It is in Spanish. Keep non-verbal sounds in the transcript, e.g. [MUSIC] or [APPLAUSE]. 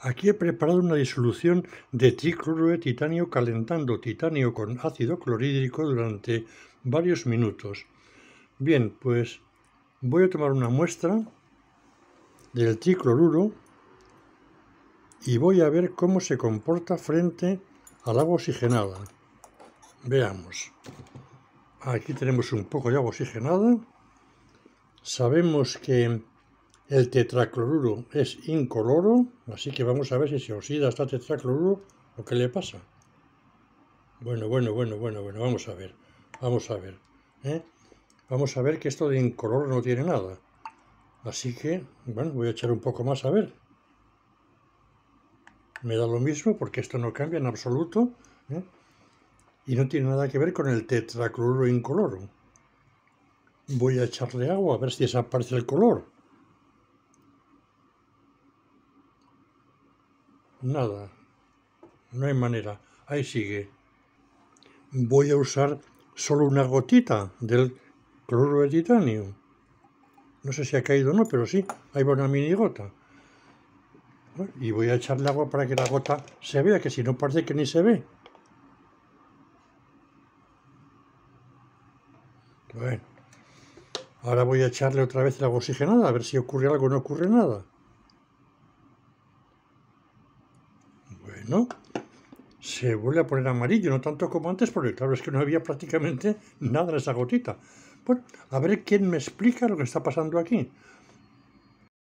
Aquí he preparado una disolución de tricloro de titanio calentando titanio con ácido clorhídrico durante varios minutos. Bien, pues voy a tomar una muestra del tricloruro y voy a ver cómo se comporta frente al agua oxigenada. Veamos. Aquí tenemos un poco de agua oxigenada. Sabemos que el tetracloruro es incoloro, así que vamos a ver si se oxida hasta tetracloruro o qué le pasa. Bueno, bueno, bueno, bueno, bueno, vamos a ver, vamos a ver. ¿eh? Vamos a ver que esto de incoloro no tiene nada. Así que, bueno, voy a echar un poco más a ver. Me da lo mismo porque esto no cambia en absoluto. ¿eh? Y no tiene nada que ver con el tetracloruro incoloro. Voy a echarle agua a ver si desaparece el color. Nada. No hay manera. Ahí sigue. Voy a usar solo una gotita del cloro de titanio. No sé si ha caído o no, pero sí, ahí va una mini gota. Y voy a echarle agua para que la gota se vea, que si no parece que ni se ve. Bueno, ahora voy a echarle otra vez el agua oxigenada, a ver si ocurre algo o no ocurre nada. Bueno, se vuelve a poner amarillo, no tanto como antes, porque claro, es que no había prácticamente [LAUGHS] nada en esa gotita. Bueno, a ver quién me explica lo que está pasando aquí.